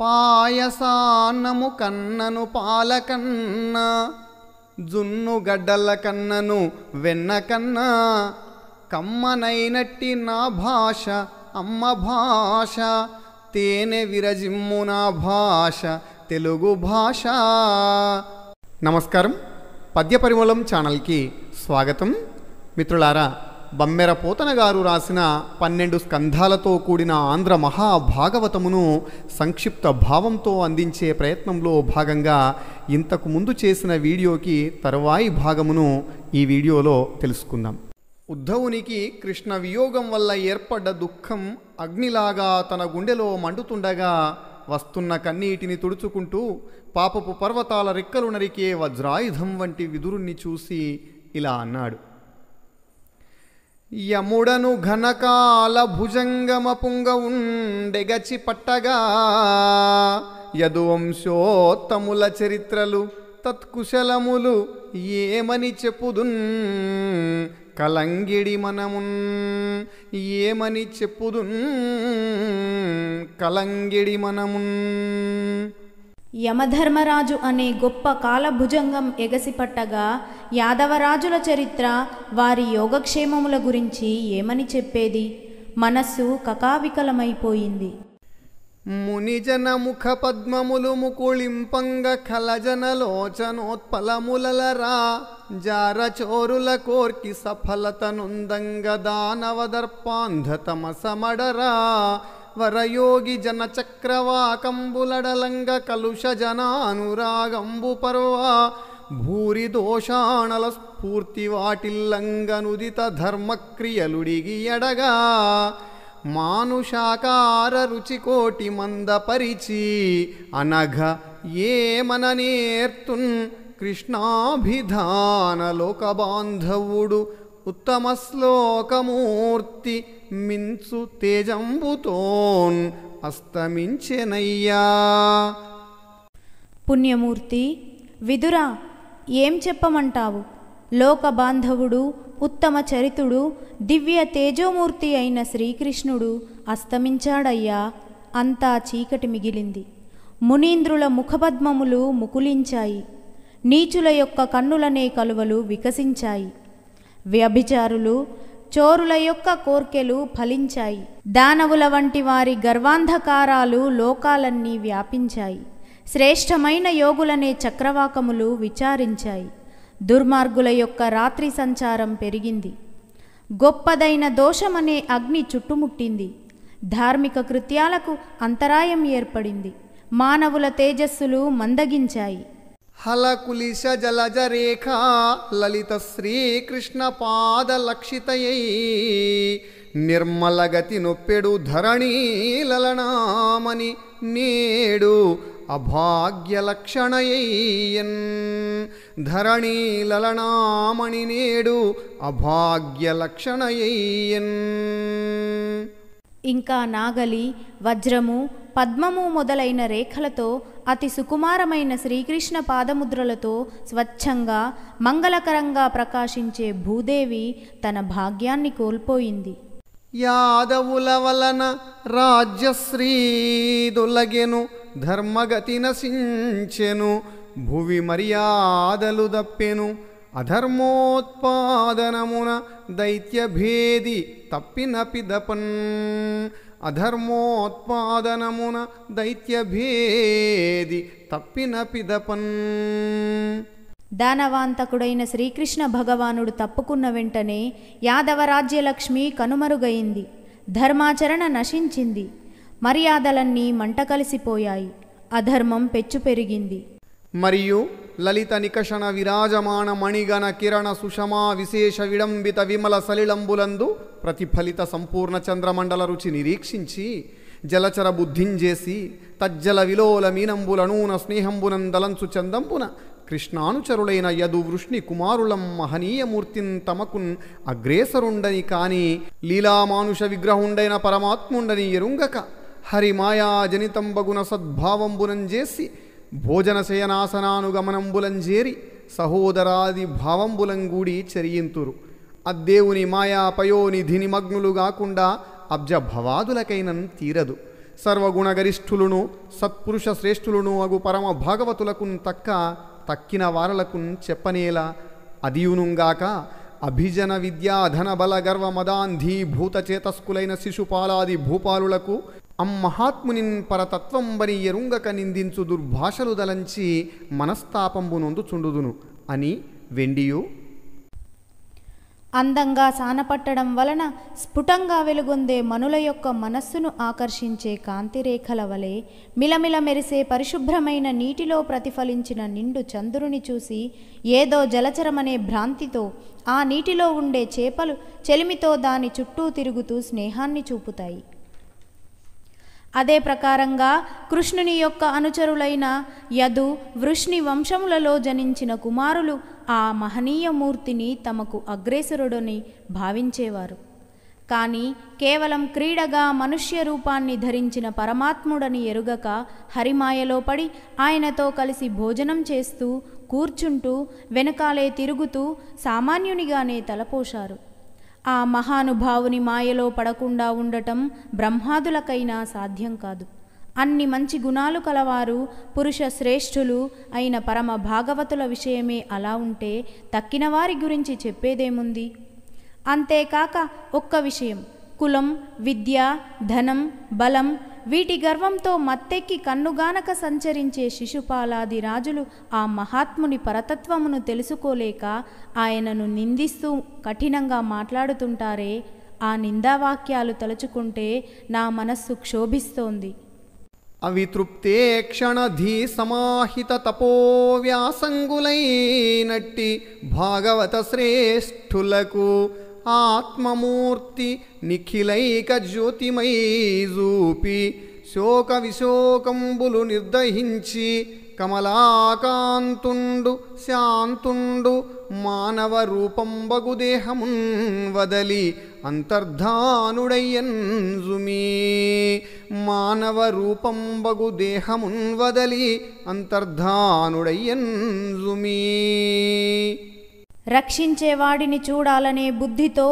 పాయసాన్నము కన్నను పాలకన్న జున్ను గడ్డల కన్నను వెన్న కన్నా కమ్మనైనట్టి నా భాష అమ్మ భాష తేనె విరజిమ్ము నా భాష తెలుగు భాష నమస్కారం పద్య పరిమళం ఛానల్కి స్వాగతం మిత్రులారా బమ్మెర పోతన గారు రాసిన పన్నెండు స్కంధాలతో కూడిన ఆంధ్ర మహాభాగవతమును సంక్షిప్త భావంతో అందించే ప్రయత్నంలో భాగంగా ఇంతకు ముందు చేసిన వీడియోకి తర్వాయి భాగమును ఈ వీడియోలో తెలుసుకుందాం ఉద్ధవునికి కృష్ణ వియోగం వల్ల ఏర్పడ్డ దుఃఖం అగ్నిలాగా తన గుండెలో మండుతుండగా వస్తున్న కన్నీటిని తుడుచుకుంటూ పాపపు పర్వతాల రెక్కలు నరికే వజ్రాయుధం వంటి విదురుణ్ణి చూసి ఇలా అన్నాడు యముడను ఘనకాల భుజంగమ పుంగ ఉండెగచి పట్టగా యదువంశోత్తముల చరిత్రలు తత్కుశలములు ఏమని చెప్పుదున్ కలంగిడి మనమున్ ఏమని చెప్పుదున్ కలంగిడి మనమున్ యమధర్మరాజు అనే గొప్ప కాలభుజంగం ఎగసిపట్టగా యాదవరాజుల చరిత్ర వారి యోగక్షేమముల గురించి ఏమని చెప్పేది మనస్సు కకావికలమైపోయింది మునిజన ముఖ పద్మములు ముకుళింపంగ ఖలజనలోచనోత్పలములరా జారచోరుల కోర్కి సఫలతనుందంగ దానవదర్పాంధతమ సమడరా వరయోగి చక్రవాకంబులడలంగ కలుష జనానురాగంబు పర్వా భూరి దోషాణల స్ఫూర్తి వాటిల్లంగనుదిత ధర్మక్రియలుడిగి ఎడగా మానుషాకార రుచికోటి పరిచి అనఘ ఏమన నేర్తున్ కృష్ణాభిధాన లోకబాంధవుడు ఉత్తమ శ్లోకమూర్తి మించు తేజంబుతోన్ అస్తమించెనయ్యా పుణ్యమూర్తి విదురా ఏం చెప్పమంటావు లోక బాంధవుడు ఉత్తమ చరితుడు దివ్య తేజోమూర్తి అయిన శ్రీకృష్ణుడు అస్తమించాడయ్యా అంతా చీకటి మిగిలింది మునీంద్రుల ముఖపద్మములు ముకులించాయి నీచుల యొక్క కన్నులనే కలువలు వికసించాయి వ్యభిచారులు చోరుల యొక్క కోర్కెలు ఫలించాయి దానవుల వంటి వారి గర్వాంధకారాలు లోకాలన్నీ వ్యాపించాయి శ్రేష్టమైన యోగులనే చక్రవాకములు విచారించాయి దుర్మార్గుల యొక్క రాత్రి సంచారం పెరిగింది గొప్పదైన దోషమనే అగ్ని చుట్టుముట్టింది ధార్మిక కృత్యాలకు అంతరాయం ఏర్పడింది మానవుల తేజస్సులు మందగించాయి హలకులిశజలజరేఖా లలిత శ్రీకృష్ణ శ్రీకృష్ణపాదలక్షితయై నిర్మలగతి నొప్పెడు ధరణీలలనామని నేడు అభాగ్యలక్షణయన్ ధరణీలలనామణి నేడు అభాగ్యలక్షణయన్ ఇంకా నాగలి వజ్రము పద్మము మొదలైన రేఖలతో అతి సుకుమారమైన శ్రీకృష్ణ పాదముద్రలతో స్వచ్ఛంగా మంగళకరంగా ప్రకాశించే భూదేవి తన భాగ్యాన్ని కోల్పోయింది యాదవుల వలన రాజ్యశ్రీదులగెను ధర్మగతి నశించెను భువి మర్యాదలు దప్పెను అధర్మోత్పాదనమున దైత్యభేది తప్పినపిదపన్ అధర్మోత్పాదనమున దైత్యభేది తప్పినపిదపన్ దానవాంతకుడైన శ్రీకృష్ణ భగవానుడు తప్పుకున్న వెంటనే యాదవరాజ్యలక్ష్మి కనుమరుగైంది ధర్మాచరణ నశించింది మర్యాదలన్నీ మంట కలిసిపోయాయి అధర్మం పెచ్చు పెరిగింది మరియు లలిత నికషణ విరాజమాన మణిగణ కిరణ సుషమా విశేష విడంబిత విమల సలిలంబులందు ప్రతిఫలిత సంపూర్ణ చంద్రమండల రుచి నిరీక్షించి జలచర బుద్ధింజేసి తజ్జల విలోల మీనంబుల నూన స్నేహంబునందలంచు చందంబున కృష్ణానుచరులైన యదువృష్ణి కుమారులం మహనీయమూర్తిన్ తమకున్ అగ్రేసరుండని కాని లీలామానుష విగ్రహుండైన పరమాత్ముండని ఎరుంగక హరిమాయా జనితంబగున సద్భావంబునంజేసి భోజన శయనాసనానుగమనంబులంజేరి సహోదరాది భావంబులంగూడి చరియింతురు అద్దేవుని మాయాపయోనిధిని మగ్నులు కాకుండా అబ్జభవాదులకైనన్ తీరదు సర్వగుణగరిష్ఠులను సత్పురుష శ్రేష్ఠులను అగు పరమ భాగవతులకు తక్క తక్కిన వారలకున్ చెప్పనేలా అదియునుగాక అభిజన విద్యాధన బల గర్వ మదాంధీ భూతచేతస్కులైన శిశుపాలాది భూపాలులకు అమ్మహాత్మునిన్ పరతత్వంబని ఎరుంగక నిందించు దుర్భాషలు దలంచి మనస్తాపంబు చుండుదును అని వెండియు అందంగా సానపట్టడం వలన స్ఫుటంగా వెలుగొందే మనుల యొక్క మనస్సును ఆకర్షించే కాంతిరేఖల వలె మిలమిల మెరిసే పరిశుభ్రమైన నీటిలో ప్రతిఫలించిన నిండు చంద్రుని చూసి ఏదో జలచరమనే భ్రాంతితో ఆ నీటిలో ఉండే చేపలు చెలిమితో దాని చుట్టూ తిరుగుతూ స్నేహాన్ని చూపుతాయి అదే ప్రకారంగా కృష్ణుని యొక్క అనుచరులైన యదు వృష్ణి వంశములలో జనించిన కుమారులు ఆ మహనీయమూర్తిని తమకు అగ్రేసరుడని భావించేవారు కానీ కేవలం క్రీడగా మనుష్య రూపాన్ని ధరించిన పరమాత్ముడని ఎరుగక హరిమాయలో పడి ఆయనతో కలిసి భోజనం చేస్తూ కూర్చుంటూ వెనకాలే తిరుగుతూ సామాన్యునిగానే తలపోశారు ఆ మహానుభావుని మాయలో పడకుండా ఉండటం బ్రహ్మాదులకైనా సాధ్యం కాదు అన్ని మంచి గుణాలు కలవారు పురుష శ్రేష్ఠులు అయిన పరమ భాగవతుల విషయమే అలా ఉంటే తక్కిన వారి గురించి చెప్పేదేముంది అంతేకాక ఒక్క విషయం కులం విద్య ధనం బలం వీటి గర్వంతో మత్తెక్కి కన్నుగానక సంచరించే శిశుపాలాది రాజులు ఆ మహాత్ముని పరతత్వమును తెలుసుకోలేక ఆయనను నిందిస్తూ కఠినంగా మాట్లాడుతుంటారే ఆ నిందావాక్యాలు తలుచుకుంటే నా మనస్సు క్షోభిస్తోంది అవితృప్తే క్షణధీ సమాహిత తపోవ్యాసంగులైనట్టి భాగవత శ్రేష్ఠులకు ఆత్మమూర్తి నిఖిలైక జ్యోతిమై జూపి శోక విశోకంబులు నిర్దహించి కమలాకాంతుండు శాంతుండు మానవ రూపం దేహమున్ వదలి అంతర్ధానుడయ్యంజుమీ మానవ రూపం బగుదేహమున్ వదలి అంతర్ధానుడయ్యంజుమీ రక్షించేవాడిని చూడాలనే బుద్ధితో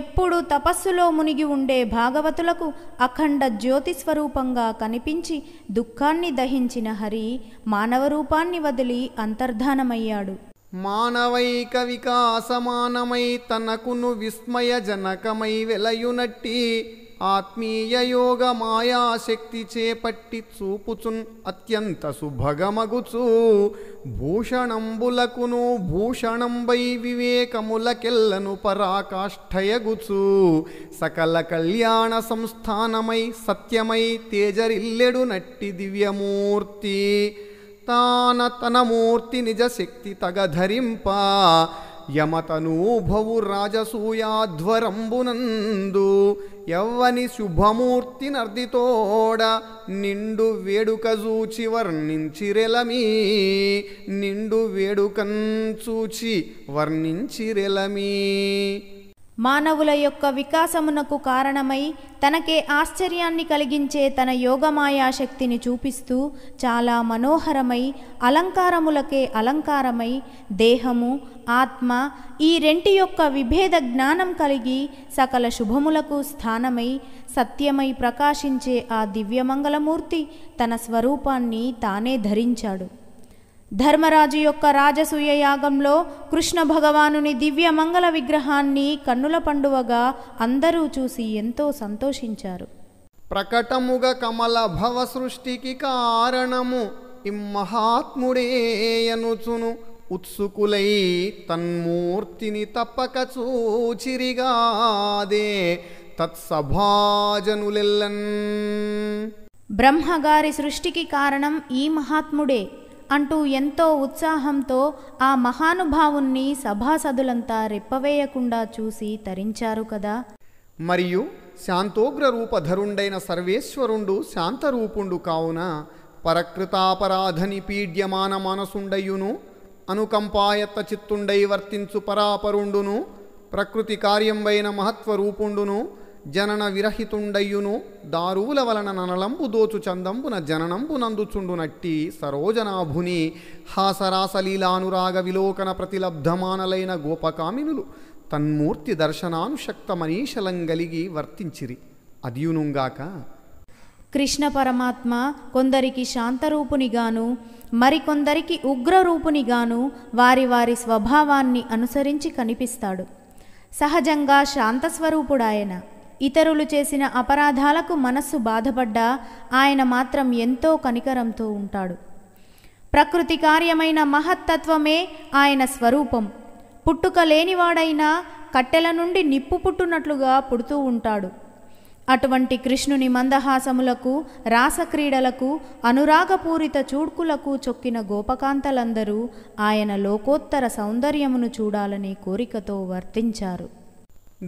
ఎప్పుడూ తపస్సులో మునిగి ఉండే భాగవతులకు అఖండ జ్యోతి స్వరూపంగా కనిపించి దుఃఖాన్ని దహించిన హరి మానవ రూపాన్ని వదిలి అంతర్ధానమయ్యాడు మానవైక వికాసమానమై తనకును విస్మయజనకమై వెలయునట్టి ఆత్మీయ యోగ మాయాశక్తి చేపట్టి చూపుచున్ అత్యంత సుభగమగుచు భూషణంబులకును భూషణంబై వివేకములకెల్లను పరాకాష్ఠయగుచు సకల కళ్యాణ సంస్థానమై సత్యమై తేజరిల్లెడు నట్టి దివ్యమూర్తి తాన తన మూర్తి నిజశక్తి తగధరింప యమతనూభవు రాజసూయాధ్వరంబునందు ఎవ్వని శుభమూర్తి నర్దితోడ నిండు వేడుక చూచి వర్ణించిరెలమీ నిండు వేడుకన్ చూచి వర్ణించిరెలమీ మానవుల యొక్క వికాసమునకు కారణమై తనకే ఆశ్చర్యాన్ని కలిగించే తన యోగమాయా శక్తిని చూపిస్తూ చాలా మనోహరమై అలంకారములకే అలంకారమై దేహము ఆత్మ ఈ రెంటి యొక్క విభేద జ్ఞానం కలిగి సకల శుభములకు స్థానమై సత్యమై ప్రకాశించే ఆ దివ్యమంగళమూర్తి తన స్వరూపాన్ని తానే ధరించాడు ధర్మరాజు యొక్క రాజసూయ యాగంలో కృష్ణ భగవానుని దివ్య మంగళ విగ్రహాన్ని కన్నుల పండువగా అందరూ చూసి ఎంతో సంతోషించారు ప్రకటముగ కమల భవ సృష్టికి కారణము ఇమ్మహాత్ముడేయనుచును ఉత్సుకులై తన్మూర్తిని తప్పక చూచిరిగాదే తత్సభాజనులెల్లన్ బ్రహ్మగారి సృష్టికి కారణం ఈ మహాత్ముడే అంటూ ఎంతో ఉత్సాహంతో ఆ మహానుభావుణ్ణి సభాసదులంతా రెప్పవేయకుండా చూసి తరించారు కదా మరియు శాంతోగ్ర రూపధరుండైన సర్వేశ్వరుండు శాంతరూపుండు కావున పరకృతాపరాధని పీడ్యమాన మనసుండయును అనుకంపాయత్త చిత్తుండై వర్తించు పరాపరుండును ప్రకృతి కార్యంబైన మహత్వరూపుండును జనన విరహితుండయ్యును దారువుల వలన ననలంబు దోచు చందంబున జననంబు నందుచుండునట్టి సరోజనాభుని హాసరాసలీలానురాగ విలోకన ప్రతిలబ్ధమానలైన గోపకామినులు తన్మూర్తి దర్శనానుశక్త మనీషలంగలిగి వర్తించిరి అదియునుంగాక కృష్ణ పరమాత్మ కొందరికి శాంతరూపునిగాను మరికొందరికి ఉగ్రరూపునిగాను వారి వారి స్వభావాన్ని అనుసరించి కనిపిస్తాడు సహజంగా శాంతస్వరూపుడాయన ఇతరులు చేసిన అపరాధాలకు మనస్సు బాధపడ్డా ఆయన మాత్రం ఎంతో కనికరంతో ఉంటాడు ప్రకృతి కార్యమైన మహత్తత్వమే ఆయన స్వరూపం పుట్టుక లేనివాడైనా కట్టెల నుండి నిప్పు పుట్టునట్లుగా పుడుతూ ఉంటాడు అటువంటి కృష్ణుని మందహాసములకు రాసక్రీడలకు అనురాగపూరిత చూడ్కులకు చొక్కిన గోపకాంతలందరూ ఆయన లోకోత్తర సౌందర్యమును చూడాలనే కోరికతో వర్తించారు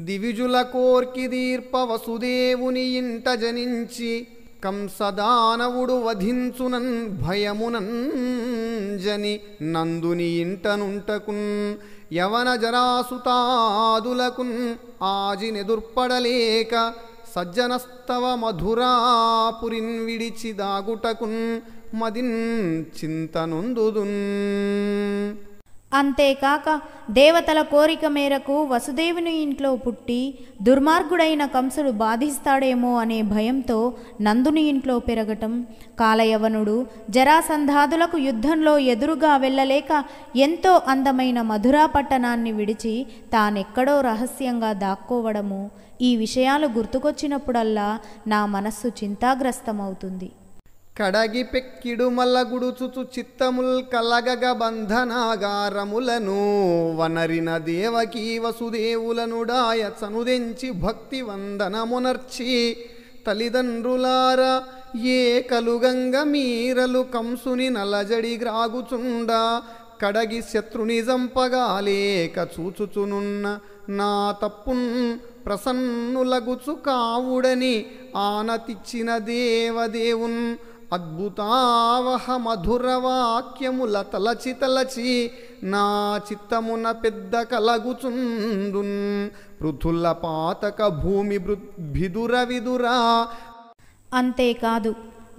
దివిజుల దీర్ప వసుదేవుని ఇంట జనించి కంసదానవుడు వధించునన్ భయమునన్ జని నందుని ఇంటనుంటకున్ యవన జరాసుతాదులకున్ ఆజినెదుర్పడలేక సజ్జనస్తవ మధురాపురిన్ విడిచి దాగుటకున్ మదిన్ చింతనుందుదున్ అంతేకాక దేవతల కోరిక మేరకు వసుదేవుని ఇంట్లో పుట్టి దుర్మార్గుడైన కంసుడు బాధిస్తాడేమో అనే భయంతో నందుని ఇంట్లో పెరగటం కాలయవనుడు జరాసంధాదులకు యుద్ధంలో ఎదురుగా వెళ్ళలేక ఎంతో అందమైన మధురా పట్టణాన్ని విడిచి తానెక్కడో రహస్యంగా దాక్కోవడము ఈ విషయాలు గుర్తుకొచ్చినప్పుడల్లా నా మనస్సు చింతాగ్రస్తమవుతుంది కడగి పెక్కిడు మల్లగుడుచుచు చిత్తముల్ కలగగ బంధనాగారములను వనరిన దేవకీ వసుదేవులనుడాయ చనుదెంచి భక్తి వందనమునర్చి తల్లిదండ్రులార ఏ కలుగంగ మీరలు కంసుని నలజడి గ్రాగుచుండ కడగి శత్రుని జంపగాలేక చూచుచునున్న నా తప్పున్ ప్రసన్నులగుచు కావుడని ఆనతిచ్చిన దేవదేవున్ అద్భుతావహ మధుర వాక్యముల తలచి తలచి నా చిత్తమున పెద్ద కలగుచుందున్ పృథుల పాతక భూమి విదుర విదురా అంతేకాదు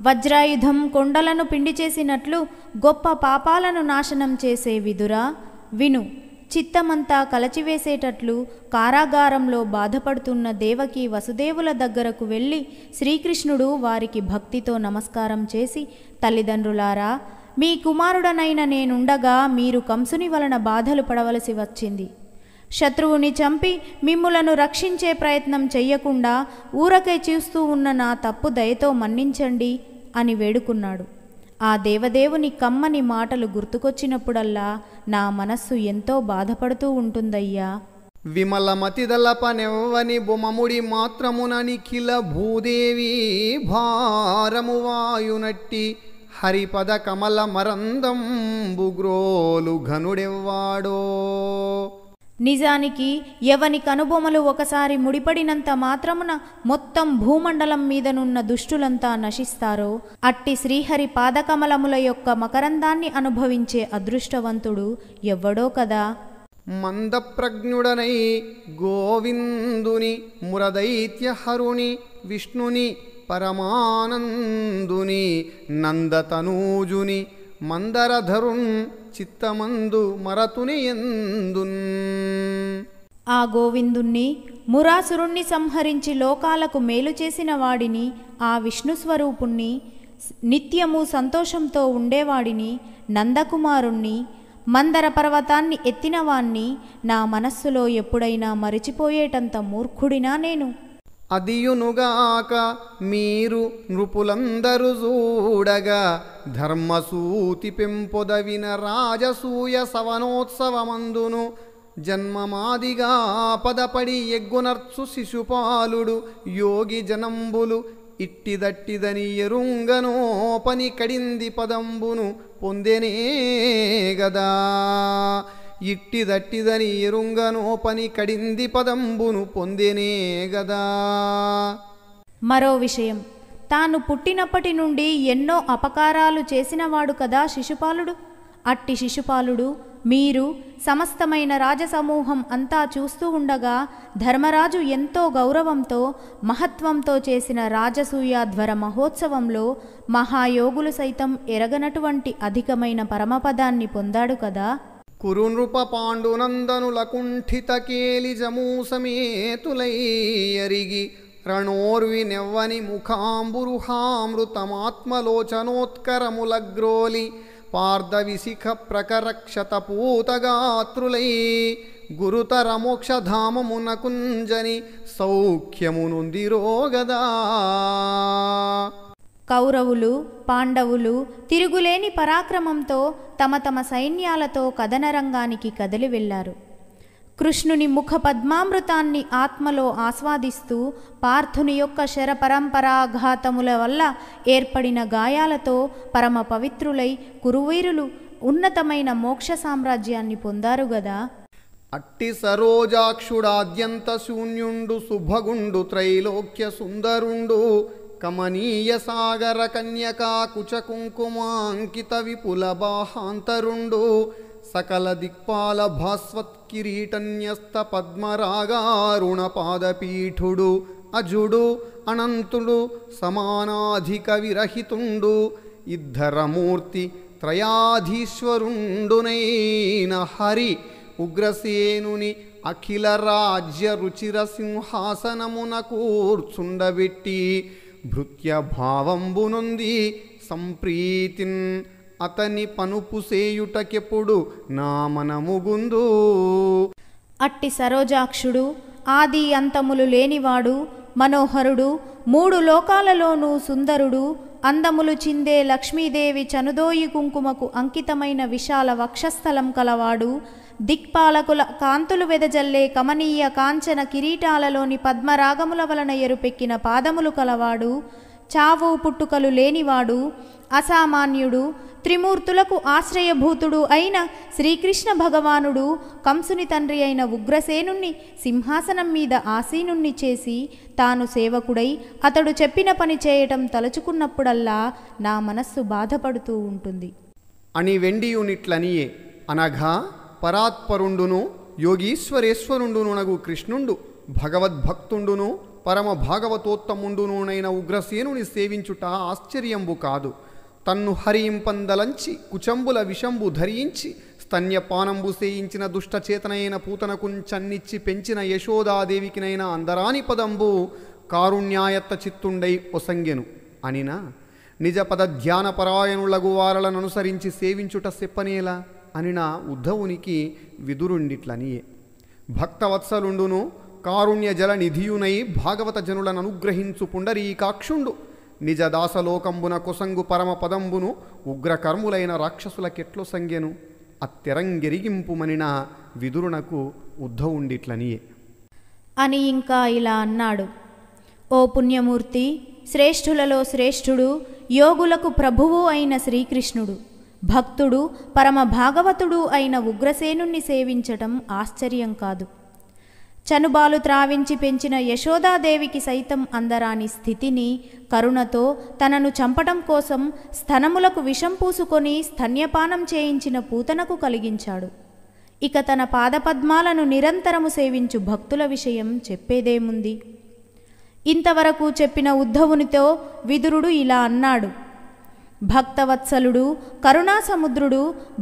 వజ్రాయుధం కొండలను పిండి చేసినట్లు గొప్ప పాపాలను నాశనం చేసే విదురా విను చిత్తమంతా కలచివేసేటట్లు కారాగారంలో బాధపడుతున్న దేవకి వసుదేవుల దగ్గరకు వెళ్ళి శ్రీకృష్ణుడు వారికి భక్తితో నమస్కారం చేసి తల్లిదండ్రులారా మీ కుమారుడనైన నేనుండగా మీరు కంసుని వలన బాధలు పడవలసి వచ్చింది శత్రువుని చంపి మిమ్ములను రక్షించే ప్రయత్నం చెయ్యకుండా ఊరకే చూస్తూ ఉన్న నా తప్పు దయతో మన్నించండి అని వేడుకున్నాడు ఆ దేవదేవుని కమ్మని మాటలు గుర్తుకొచ్చినప్పుడల్లా నా మనస్సు ఎంతో బాధపడుతూ ఉంటుందయ్యా విమలమతిదలపనెవ్వని బుమముడి మాత్రముననిఖిల భూదేవి భారము వాయునట్టి హరిపద కమల మరందం బుగ్రోలు ఘనుడెవ్వాడో నిజానికి ఎవని కనుబొమలు ఒకసారి ముడిపడినంత మాత్రమున మొత్తం భూమండలం మీదనున్న దుష్టులంతా నశిస్తారో అట్టి శ్రీహరి పాదకమలముల యొక్క మకరందాన్ని అనుభవించే అదృష్టవంతుడు ఎవ్వడో కదా మందప్రజ్ఞుడనై గోవిందుని మురదైత్యహరుణి విష్ణుని పరమానందుని నందతనూజుని మందరధరుణ్ చిత్తమందు మరతుని ఎందున్ ఆ గోవిందుణ్ణి మురాసురుణ్ణి సంహరించి లోకాలకు మేలు చేసిన వాడిని ఆ విష్ణుస్వరూపుణ్ణి నిత్యము సంతోషంతో ఉండేవాడిని నందకుమారుణ్ణి మందర పర్వతాన్ని ఎత్తినవాణ్ణి నా మనస్సులో ఎప్పుడైనా మరిచిపోయేటంత మూర్ఖుడినా నేను అదియునుగాక మీరు నృపులందరూ చూడగా ధర్మసూతి పెంపొదవిన రాజసూయ సవనోత్సవమందును జన్మమాదిగా పదపడి ఎగ్గునర్చు శిశుపాలుడు యోగి జనంబులు ఇట్టిదట్టిదని ఎరుంగనో పని కడింది పదంబును పొందెనే గదా ఇట్టిదట్టిదని ఎరుంగనో పని కడింది పదంబును పొందెనే గదా మరో విషయం తాను పుట్టినప్పటి నుండి ఎన్నో అపకారాలు చేసినవాడు కదా శిశుపాలుడు అట్టి శిశుపాలుడు మీరు సమస్తమైన రాజసమూహం అంతా చూస్తూ ఉండగా ధర్మరాజు ఎంతో గౌరవంతో మహత్వంతో చేసిన రాజసూయాధ్వర మహోత్సవంలో మహాయోగులు సైతం ఎరగనటువంటి అధికమైన పరమపదాన్ని పొందాడు కదా కురునృప పాండునందనుల కుంఠిత కేలి జమూ సమేతులై ఎరిగి రణోర్వినెవ్వని ముఖాంబురుహామృతమాత్మలోచనోత్కరములగ్రోలి పార్దవిశిఖ ప్రకరక్షతపూతగాత్రులై గురుతరమోక్షధామమునకుంజని సౌఖ్యమునుందిరోగదా కౌరవులు పాండవులు తిరుగులేని పరాక్రమంతో తమ తమ సైన్యాలతో కథనరంగానికి కదిలి వెళ్లారు కృష్ణుని ముఖ పద్మామృతాన్ని ఆత్మలో ఆస్వాదిస్తూ పార్థుని యొక్క శరపరంపరాఘాతముల వల్ల ఏర్పడిన గాయాలతో పరమ పవిత్రులై కురువీరులు ఉన్నతమైన మోక్ష సామ్రాజ్యాన్ని పొందారు గదా అట్టి సరోజాక్షుడాద్యంత శూన్యుండు శుభగుండు త్రైలోక్య సుందరుండు కమనీయ సాగర కన్యకా కుచ కుంకుమాంకిత విపుల బాహాంతరుండు సకల పద్మరాగారుణ పద్మరాగారుణపాదపీఠుడు అజుడు అనంతుడు సమానాధిక విరహితుండు ఇద్దరమూర్తి త్రయాధీశ్వరుండునైన హరి ఉగ్రసేనుని అఖిల రాజ్య రుచిర సింహాసనమున కూర్చుండబెట్టి భృత్యభావంబునుంది సంప్రీతిన్ అతని పనుపు సేయుటకెప్పుడు నా మనముగుందు అట్టి సరోజాక్షుడు ఆది అంతములు లేనివాడు మనోహరుడు మూడు లోకాలలోనూ సుందరుడు అందములు చిందే లక్ష్మీదేవి చనుదోయి కుంకుమకు అంకితమైన విశాల వక్షస్థలం కలవాడు దిక్పాలకుల కాంతులు వెదజల్లే కమనీయ కాంచన కిరీటాలలోని పద్మరాగముల వలన ఎరుపెక్కిన పాదములు కలవాడు చావు పుట్టుకలు లేనివాడు అసామాన్యుడు త్రిమూర్తులకు ఆశ్రయభూతుడు అయిన శ్రీకృష్ణ భగవానుడు కంసుని తండ్రి అయిన ఉగ్రసేనుణ్ణి సింహాసనం మీద ఆసీనుణ్ణి చేసి తాను సేవకుడై అతడు చెప్పిన పని చేయటం తలుచుకున్నప్పుడల్లా నా మనస్సు బాధపడుతూ ఉంటుంది అని వెండియునిట్లనియే అనగా పరాత్పరుండును యోగీశ్వరేశ్వరుండునగు కృష్ణుండు భగవద్భక్తుండును పరమ భాగవతోత్తముండునునైన ఉగ్రసేనుని సేవించుట ఆశ్చర్యంబు కాదు తన్ను హరింపందలంచి కుచంబుల విషంబు ధరించి స్తన్యపానంబు సేయించిన దుష్టచేతనైన పూతనకుంచన్నిచ్చి పెంచిన యశోదాదేవికినైనా అందరాని పదంబు కారుణ్యాయత్త చిత్తుండై ఒసంగెను అనినా నిజ పద ధ్యానపరాయణులగు వారలను అనుసరించి సేవించుట సెప్పనేలా అనిన ఉద్ధవునికి విదురుండిట్లనియే భక్తవత్సలుండును కారుణ్య జల నిధియునై భాగవత జనులను అనుగ్రహించు పుండరీకాక్షుండు నిజ దాసలోకంబున కుసంగు పరమ పదంబును ఉగ్రకర్ములైన రాక్షసులకెట్లు సంగెను అత్తెరంగెరిగింపుమనిన విదురునకు ఉద్ధవుండిట్లనియే అని ఇంకా ఇలా అన్నాడు ఓ పుణ్యమూర్తి శ్రేష్ఠులలో శ్రేష్ఠుడు యోగులకు ప్రభువు అయిన శ్రీకృష్ణుడు భక్తుడు పరమ భాగవతుడు అయిన ఉగ్రసేనుణ్ణి సేవించటం ఆశ్చర్యం కాదు చనుబాలు త్రావించి పెంచిన యశోదాదేవికి సైతం అందరాని స్థితిని కరుణతో తనను చంపటం కోసం స్తనములకు విషం పూసుకొని స్తన్యపానం చేయించిన పూతనకు కలిగించాడు ఇక తన పాదపద్మాలను నిరంతరము సేవించు భక్తుల విషయం చెప్పేదేముంది ఇంతవరకు చెప్పిన ఉద్ధవునితో విదురుడు ఇలా అన్నాడు భక్తవత్సలుడు కరుణాసముద్రుడు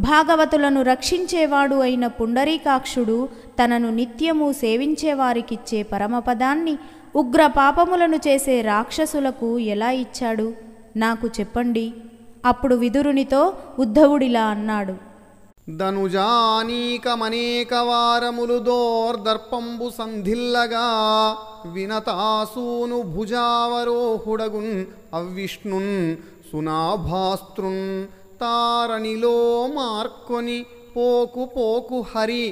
భాగవతులను రక్షించేవాడు అయిన పుండరీకాక్షుడు తనను నిత్యము సేవించేవారికిచ్చే పరమపదాన్ని ఉగ్ర పాపములను చేసే రాక్షసులకు ఎలా ఇచ్చాడు నాకు చెప్పండి అప్పుడు విదురునితో ఉద్ధవుడిలా అన్నాడు ధనుజానీకమనేక దోర్దర్పంబు సంధిల్లగా వినతాసూను భుజావరోహుడగున్ అవిష్ణున్ సునాభాస్తృన్ తారణిలో మార్కొని పోకు పోకు హరి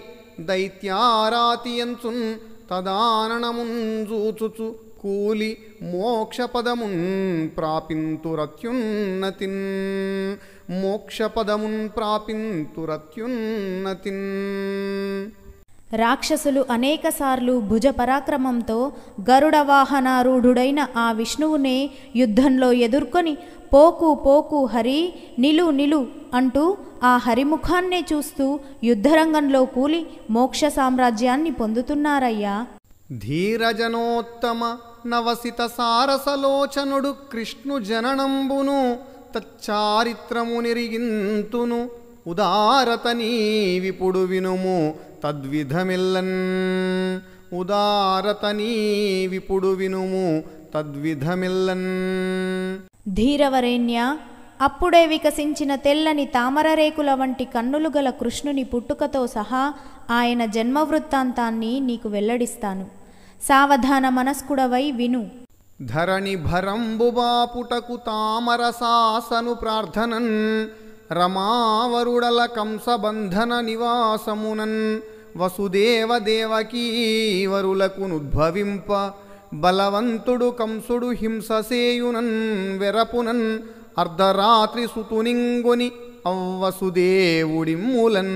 దైత్యారాతియంచున్ తదాననముంజూచుచు కూలి మోక్షపదమున్ ప్రాపింతురత్యున్నతిన్ మోక్షపదమున్ ప్రాపింతురత్యున్నతిన్ రాక్షసులు అనేకసార్లు భుజపరాక్రమంతో గరుడ వాహనారూఢుడైన ఆ విష్ణువునే యుద్ధంలో ఎదుర్కొని పోకు పోకు హరి నిలు నిలు అంటూ ఆ హరిముఖాన్నే చూస్తూ యుద్ధరంగంలో కూలి మోక్ష సామ్రాజ్యాన్ని పొందుతున్నారయ్యా ధీరజనోత్తమ నవసిత సారసలోచనుడు కృష్ణు జననంబును తచ్చారిత్రము నిరిగింతును ఉదారత నీవిపుడు వినుము తద్విధమిల్లన్ ఉదారత నీవిపుడు వినుము తద్విధమిల్లన్ ధీరవరేణ్య అప్పుడే వికసించిన తెల్లని తామరరేకుల వంటి కన్నులు గల కృష్ణుని పుట్టుకతో సహా ఆయన జన్మవృత్తాంతాన్ని నీకు వెల్లడిస్తాను సావధాన మనస్కుడవై విను ధరణి భరంబుబాపుటకు తామరసాసను ప్రార్థనన్ రమావరుడల కంసబంధన నివాసమునన్ వసుదేవ దేవకీవరులకునుద్భవింప బలవంతుడు కంసుడు హింససేయునన్ వెరపునన్ అర్ధరాత్రి సుతునింగుని అవ్వసుదేవుడి మూలన్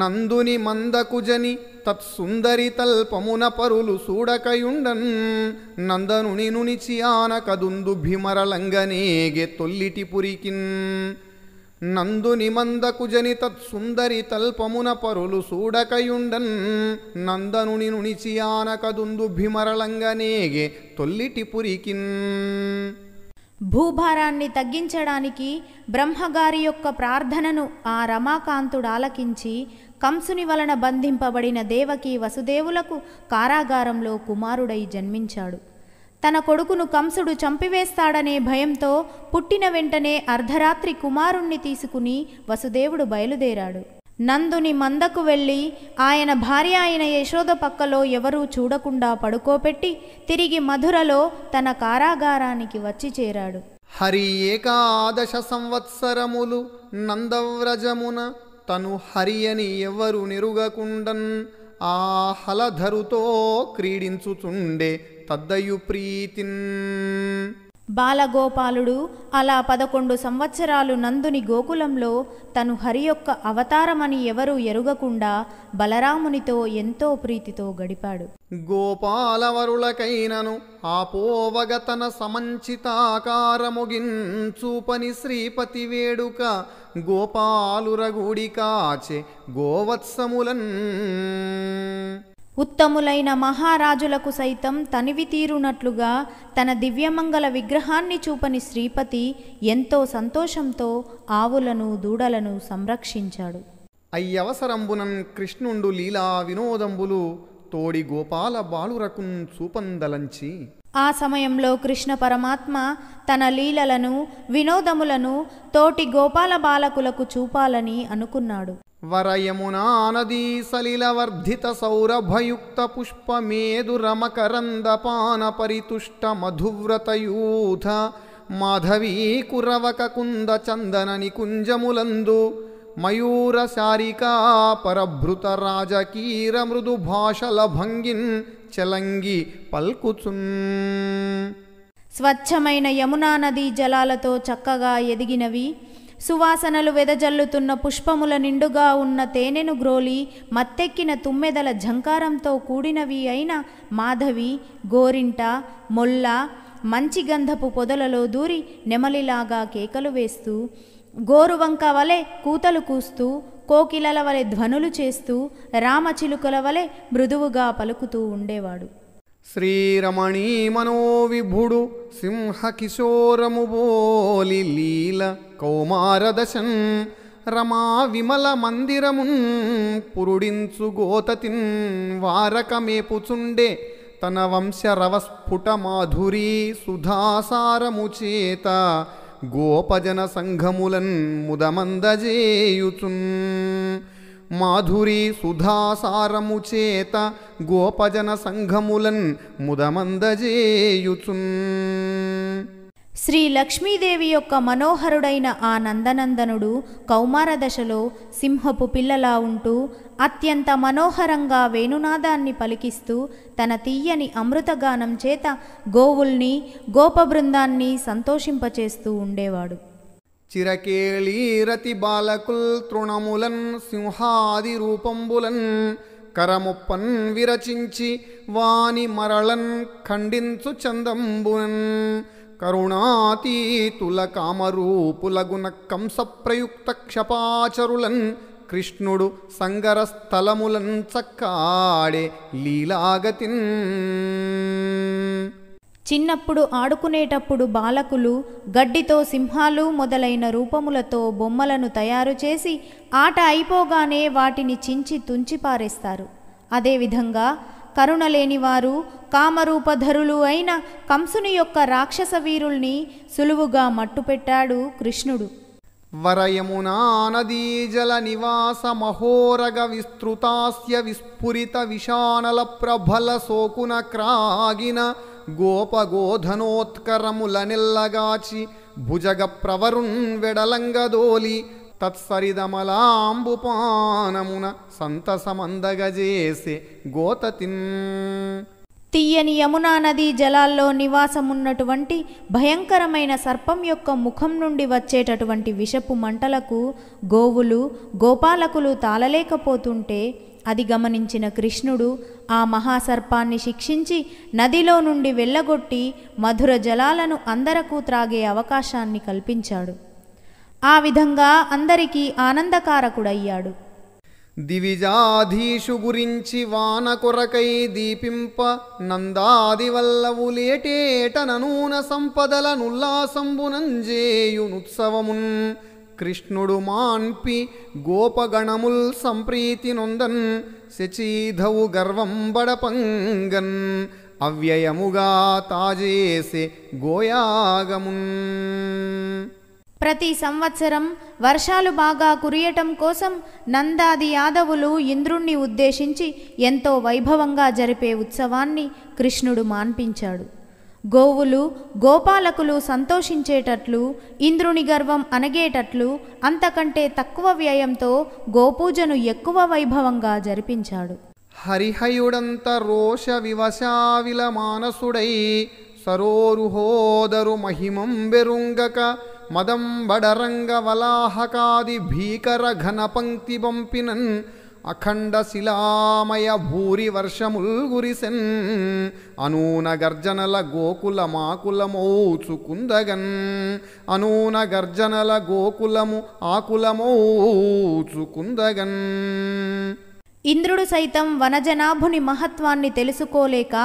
నందుని మందకుజని తత్సుందరి తల్పమున పరులు సూడకయుండన్ నందనుని నునిచి ఆన కదుందు భీమరలంగనేగే తొల్లిటి పురికిన్ నందుని జని తత్సుందరి తల్పమున పరులు సూడకయుండన్ నందనుని నుణిచియానకదుందు భిమరళంగనేగే తొల్లిటి పురికిన్ భూభారాన్ని తగ్గించడానికి బ్రహ్మగారి యొక్క ప్రార్థనను ఆ రమాకాంతుడు ఆలకించి కంసుని వలన బంధింపబడిన దేవకి వసుదేవులకు కారాగారంలో కుమారుడై జన్మించాడు తన కొడుకును కంసుడు చంపివేస్తాడనే భయంతో పుట్టిన వెంటనే అర్ధరాత్రి కుమారుణ్ణి తీసుకుని వసుదేవుడు బయలుదేరాడు నందుని మందకు వెళ్ళి ఆయన భార్య అయిన యశోద పక్కలో ఎవరూ చూడకుండా పడుకోపెట్టి తిరిగి మధురలో తన కారాగారానికి వచ్చి చేరాడు హరి ఏకాదశ సంవత్సరములు నందవ్రజమున తను హరి అని ఎవరు నిరుగకుండన్ ఆ హలధరుతో క్రీడించుచుండే తద్దయు ప్రీతిన్ బాలగోపాలుడు అలా పదకొండు సంవత్సరాలు నందుని గోకులంలో తను హరి యొక్క అవతారమని ఎవరు ఎరుగకుండా బలరామునితో ఎంతో ప్రీతితో గడిపాడు గోపాలవరులకైనను ఆపోవగతన సమంచితాకారముగించూపని శ్రీపతి వేడుక గోపాలురగుడి కాచే గోవత్సములన్ ఉత్తములైన మహారాజులకు సైతం తనివి తీరునట్లుగా తన దివ్యమంగళ విగ్రహాన్ని చూపని శ్రీపతి ఎంతో సంతోషంతో ఆవులను దూడలను సంరక్షించాడు అయ్యవసరంబునన్ కృష్ణుండు లీలా వినోదంబులు తోడి గోపాల బాలురకున్ చూపందలంచి ఆ సమయంలో కృష్ణ పరమాత్మ తన లీలలను వినోదములను తోటి గోపాల బాలకులకు చూపాలని అనుకున్నాడు వరయమునానదీ సలిలవర్ధిత సౌరభయుక్త పుష్పమేదురమకరందపాన పరితుష్ట మధువ్రతయూథ కురవక కుంద చందన నికుంజములందు మయూర శారికా పరభృత రాజకీర మృదు భాషల భంగిన్ చలంగి పల్కుచున్ స్వచ్ఛమైన యమునా నదీ జలాలతో చక్కగా ఎదిగినవి సువాసనలు వెదజల్లుతున్న పుష్పముల నిండుగా ఉన్న తేనెను గ్రోలి మత్తెక్కిన తుమ్మెదల ఝంకారంతో కూడినవి అయిన మాధవి గోరింట మొల్ల మంచి గంధపు పొదలలో దూరి నెమలిలాగా కేకలు వేస్తూ గోరువంక వలె కూతలు కూస్తూ కోకిలల వలె ధ్వనులు చేస్తూ రామచిలుకల వలె మృదువుగా పలుకుతూ ఉండేవాడు శ్రీరమణీ మనోవిభుడు బోలి లీల కౌమారదశం రమా విమల మందిరమున్ పురుడించు గోతతిన్ వారకమేపుచుండే తన వంశరవస్ఫుట మాధురీ సుధాసారముచేత గోపజన సంఘములన్ ముదమందజేయుచున్ మాధురీ సుధాసారము చేత గోపజన సంఘములన్ ముదమందజేయుచున్ శ్రీ లక్ష్మీదేవి యొక్క మనోహరుడైన ఆ నందనందనుడు కౌమార దశలో సింహపు పిల్లలా ఉంటూ అత్యంత మనోహరంగా వేణునాదాన్ని పలికిస్తూ తన తీయని అమృతగానం చేత గోవుల్ని గోపబృందాన్ని సంతోషింపచేస్తూ ఉండేవాడు చిరకేళీరతి బాలకుల్ తృణములన్ సింహాది రూపంబులన్ కరముప్పన్ విరచించి వాని మరళన్ ఖండించు చందంబున్ కరుణాతీతుల కామరూపులగున కంసప్రయుక్త క్షపాచరులన్ కృష్ణుడు సంగర స్థలములన్ చక్కాడే లీలాగతిన్ చిన్నప్పుడు ఆడుకునేటప్పుడు బాలకులు గడ్డితో సింహాలు మొదలైన రూపములతో బొమ్మలను తయారు చేసి ఆట అయిపోగానే వాటిని చించి తుంచిపారేస్తారు అదేవిధంగా కరుణలేని వారు కామరూపధరులు అయిన కంసుని యొక్క రాక్షస వీరుల్ని సులువుగా మట్టుపెట్టాడు కృష్ణుడు వరయమునానదీజల నివాస మహోరగ విస్తృతాస్య విస్ఫురిత విశానల ప్రభల సోకున క్రాగిన గోపగోధనోత్కరములనిల్లగాచి భుజగ ప్రవరుణ్ వెడలంగదోలి తత్సరిదమలాంబుపానమున సంతసమందగజేసే గోతతిన్ తీయని యమునా నదీ జలాల్లో నివాసమున్నటువంటి భయంకరమైన సర్పం యొక్క ముఖం నుండి వచ్చేటటువంటి విషపు మంటలకు గోవులు గోపాలకులు తాళలేకపోతుంటే అది గమనించిన కృష్ణుడు ఆ మహాసర్పాన్ని శిక్షించి నదిలో నుండి వెళ్ళగొట్టి మధుర జలాలను అందరకు త్రాగే అవకాశాన్ని కల్పించాడు ఆ విధంగా అందరికీ ఆనందకారకుడయ్యాడు దివిజాధీషు గురించి వాన కొరకై దీపింప నందాది వల్లవులేటేట నూన ననూన సంపదల నుల్లాసంబునంజేయునుత్సవమున్ కృష్ణుడు మాన్పి గోపగణముల్ సంప్రీతి నొందన్ శచీధవు గర్వం బడపంగన్ అవ్యయముగా తాజేసే గోయాగమున్ ప్రతి సంవత్సరం వర్షాలు బాగా కురియటం కోసం నందాది యాదవులు ఇంద్రుణ్ణి ఉద్దేశించి ఎంతో వైభవంగా జరిపే ఉత్సవాన్ని కృష్ణుడు మాన్పించాడు గోవులు గోపాలకులు సంతోషించేటట్లు ఇంద్రుని గర్వం అనగేటట్లు అంతకంటే తక్కువ వ్యయంతో గోపూజను ఎక్కువ వైభవంగా జరిపించాడు హరిహయుడంత రోష వివశావిల మానసుడై సరోరుహోదరు మహిమం బెరుంగక మదంబడరంగ వలాహకాది భీకర ఘన పంక్తి పంపినన్ అఖండ శిలామయ భూరి వర్షముల్ గురిసెన్ అనూన గర్జనల గోకుల మాకులమౌచు అనూన గర్జనల గోకులము ఆకులమౌచు ఇంద్రుడు సైతం వనజనాభుని మహత్వాన్ని తెలుసుకోలేక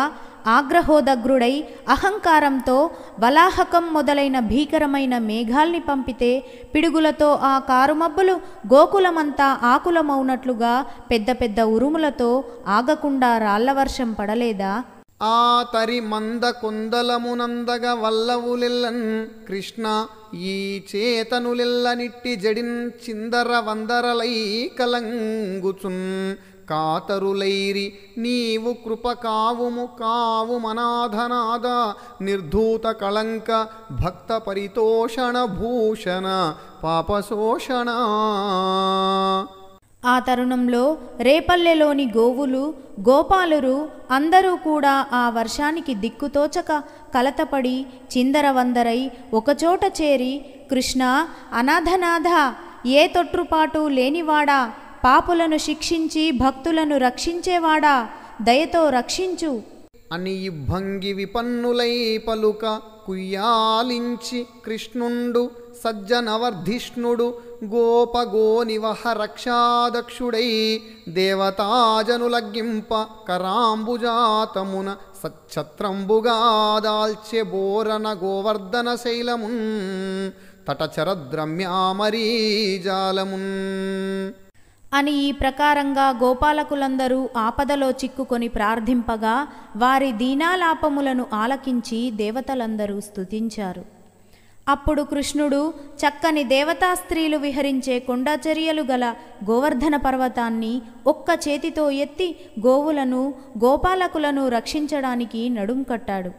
ఆగ్రహోదగ్రుడై అహంకారంతో వలాహకం మొదలైన భీకరమైన మేఘాల్ని పంపితే పిడుగులతో ఆ కారుమబ్బులు గోకులమంతా ఆకులమౌనట్లుగా పెద్ద పెద్ద ఉరుములతో ఆగకుండా రాళ్లవర్షం పడలేదా ఆ తరి మంద కుందలమునందగ వల్లవులిల్లన్ కృష్ణ ఈ చేతనులిల్ల నిట్టి జడిన్ చిందర వందరలై కలంగుచున్ కాతరులైరి నీవు కృప కావుము కావు మనాధనాద నిర్ధూత కళంక భక్త పరితోషణ భూషణ పాపశోషణ ఆ తరుణంలో రేపల్లెలోని గోవులు గోపాలురు అందరూ కూడా ఆ వర్షానికి దిక్కుతోచక కలతపడి చిందరవందరై ఒకచోట చేరి కృష్ణ అనాథనాథ ఏ తొట్రుపాటు లేనివాడా పాపులను శిక్షించి భక్తులను రక్షించేవాడా దయతో రక్షించు అని భంగి విపన్నులై పలుక కుయ్యాలించి కృష్ణుండు సజ్జనవర్ధిష్ణుడు గోపగోనివహ రక్షాదక్షుడై దేవతాజనులగ్గింప కరాంబుజాతమున సచ్చత్రంబుగాదాల్చె బోరన గోవర్ధన శైలమున్ తటచరద్రమ్యామరీజాలమున్ అని ఈ ప్రకారంగా గోపాలకులందరూ ఆపదలో చిక్కుకొని ప్రార్థింపగా వారి దీనాలాపములను ఆలకించి దేవతలందరూ స్తుతించారు అప్పుడు కృష్ణుడు చక్కని దేవతా స్త్రీలు విహరించే కొండచర్యలు గల గోవర్ధన పర్వతాన్ని ఒక్క చేతితో ఎత్తి గోవులను గోపాలకులను రక్షించడానికి నడుం కట్టాడు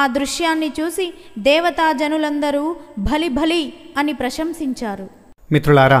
ఆ దృశ్యాన్ని చూసి దేవతాజనులందరూ భలి భలి అని ప్రశంసించారు మిత్రులారా